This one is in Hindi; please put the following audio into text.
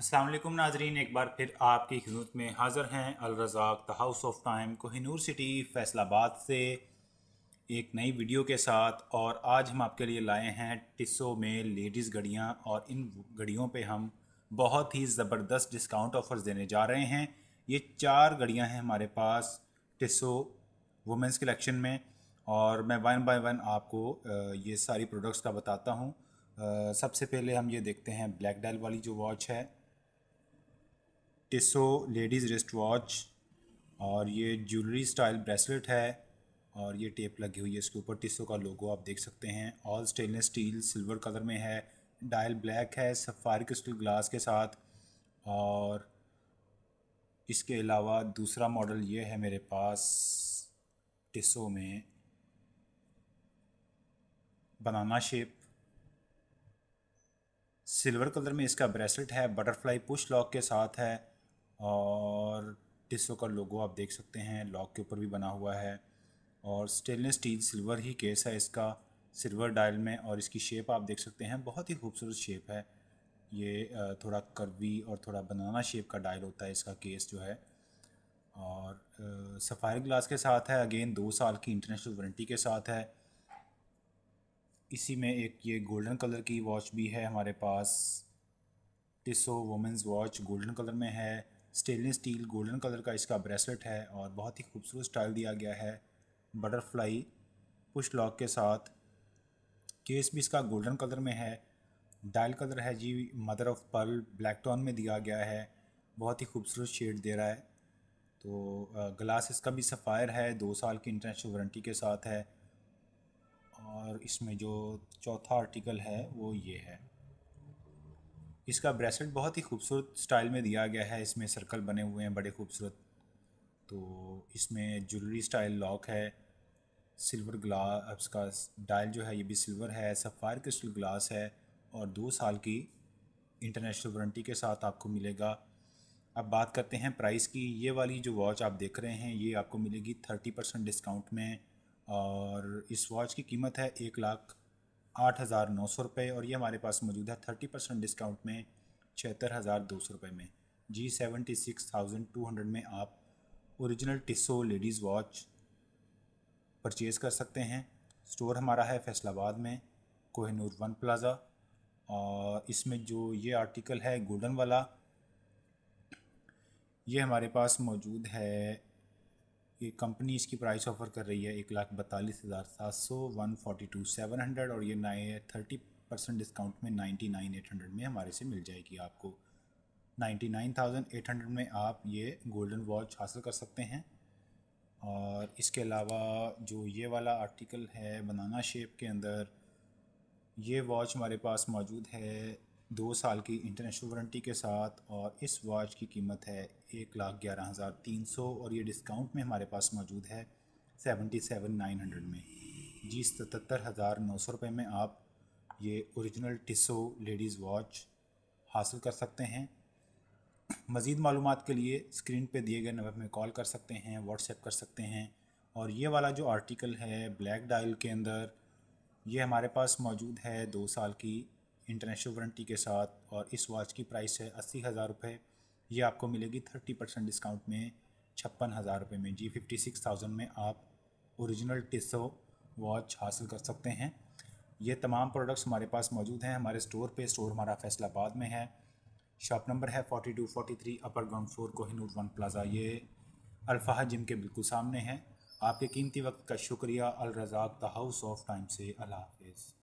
असलम नाजरीन एक बार फिर आपकी खिदमत में हाज़िर हैं Alrazzaq the house of time Kohinoor city Faisalabad से एक नई वीडियो के साथ और आज हम आपके लिए लाए हैं टिस्सो में लेडीज़ घड़ियाँ और इन घड़ियों पे हम बहुत ही ज़बरदस्त डिस्काउंट ऑफर्स देने जा रहे हैं ये चार घड़ियाँ हैं हमारे पास टिस्सो वुमेंस कलेक्शन में और मैं वन बाय वन आपको ये सारी प्रोडक्ट्स का बताता हूँ सबसे पहले हम ये देखते हैं ब्लैक डाइल वाली जो वॉच है टिसो लेडीज़ रिस्ट वॉच और ये ज्वेलरी स्टाइल ब्रेसलेट है और ये टेप लगी हुई है इसके ऊपर टिसो का लोगो आप देख सकते हैं all stainless steel silver colour में है डायल ब्लैक है सफार क्रिस्टल ग्लास के साथ और इसके अलावा दूसरा मॉडल ये है मेरे पास टिसो में बनाना शेप सिल्वर कलर में इसका ब्रेसलेट है बटरफ्लाई पुश लॉक के साथ है और टिस्सो का लोगो आप देख सकते हैं लॉक के ऊपर भी बना हुआ है और स्टेनलेस स्टील सिल्वर ही केस है इसका सिल्वर डायल में और इसकी शेप आप देख सकते हैं बहुत ही खूबसूरत शेप है ये थोड़ा कर्वी और थोड़ा बनाना शेप का डायल होता है इसका केस जो है और सफ़ारी ग्लास के साथ है अगेन दो साल की इंटरनेशनल वारंटी के साथ है इसी में एक ये गोल्डन कलर की वॉच भी है हमारे पास Tissot women's watch golden colour में है स्टेनलेस स्टील गोल्डन कलर का इसका ब्रेसलेट है और बहुत ही खूबसूरत स्टाइल दिया गया है बटरफ्लाई पुश लॉक के साथ केस भी इसका गोल्डन कलर में है डायल कलर है जी mother of pearl black tone में दिया गया है बहुत ही खूबसूरत शेड दे रहा है तो ग्लास इसका भी सफ़ायर है दो साल की इंटरनेशनल वारंटी के साथ है और इसमें जो चौथा आर्टिकल है वो ये है इसका ब्रेसलेट बहुत ही खूबसूरत स्टाइल में दिया गया है इसमें सर्कल बने हुए हैं बड़े खूबसूरत तो इसमें ज्वेलरी स्टाइल लॉक है सिल्वर ग्लास का डायल जो है ये भी सिल्वर है सफ़ायर क्रिस्टल ग्लास है और दो साल की इंटरनेशनल वारंटी के साथ आपको मिलेगा अब बात करते हैं प्राइस की ये वाली जो वॉच आप देख रहे हैं ये आपको मिलेगी थर्टी परसेंट डिस्काउंट में और इस वॉच की कीमत है एक लाख आठ हज़ार नौ सौ रुपये और ये हमारे पास मौजूद है थर्टी परसेंट डिस्काउंट में छिहत्तर हज़ार दो सौ रुपये में जी seventy six thousand two hundred में आप original Tissot ladies watch purchase कर सकते हैं स्टोर हमारा है फैसलाबाद में कोहनूर वन प्लाज़ा और इसमें जो ये आर्टिकल है गोल्डन वाला ये हमारे पास मौजूद है ये कंपनी इसकी प्राइस ऑफर कर रही है एक लाख बतालीस हज़ार सात सौ one forty two seven hundred और ये नए थर्टी परसेंट डिस्काउंट में नाइन्टी नाइन एट हंड्रेड में हमारे से मिल जाएगी आपको ninety nine thousand eight hundred में आप ये गोल्डन वॉच हासिल कर सकते हैं और इसके अलावा जो ये वाला आर्टिकल है बनाना शेप के अंदर ये वॉच हमारे पास मौजूद है दो साल की इंटरनेशनल वारंटी के साथ और इस वॉच की कीमत है एक लाख ग्यारह हज़ार तीन सौ और ये डिस्काउंट में हमारे पास मौजूद है सेवेंटी सेवन नाइन हंड्रेड में जी सतहत्तर हज़ार नौ सौ रुपये में आप ये ओरिजिनल टिसो लेडीज़ वॉच हासिल कर सकते हैं मज़ीद मालूम के लिए स्क्रीन पर दिए गए नंबर में कॉल कर सकते हैं व्हाट्सएप कर सकते हैं और ये वाला जो आर्टिकल है ब्लैक डायल के अंदर ये हमारे पास मौजूद है दो साल की इंटरनेशनल वारंटी के साथ और इस वॉच की प्राइस है अस्सी हज़ार रुपये ये आपको मिलेगी थर्टी परसेंट डिस्काउंट में छप्पन हज़ार रुपये में जी फिफ्टी सिक्स थाउजेंड में आप ओरिजिनल टिस्सो वॉच हासिल कर सकते हैं ये तमाम प्रोडक्ट्स हमारे पास मौजूद हैं हमारे स्टोर पे स्टोर हमारा फैसलाबाद में है शॉप नंबर है forty two forty three upper ground floor Kohinoor one plaza ये अल्फाह जिम के बिल्कुल सामने है आपके कीमती वक्त का शुक्रिया Razzaq the house of time से अल्लाह हाफिज़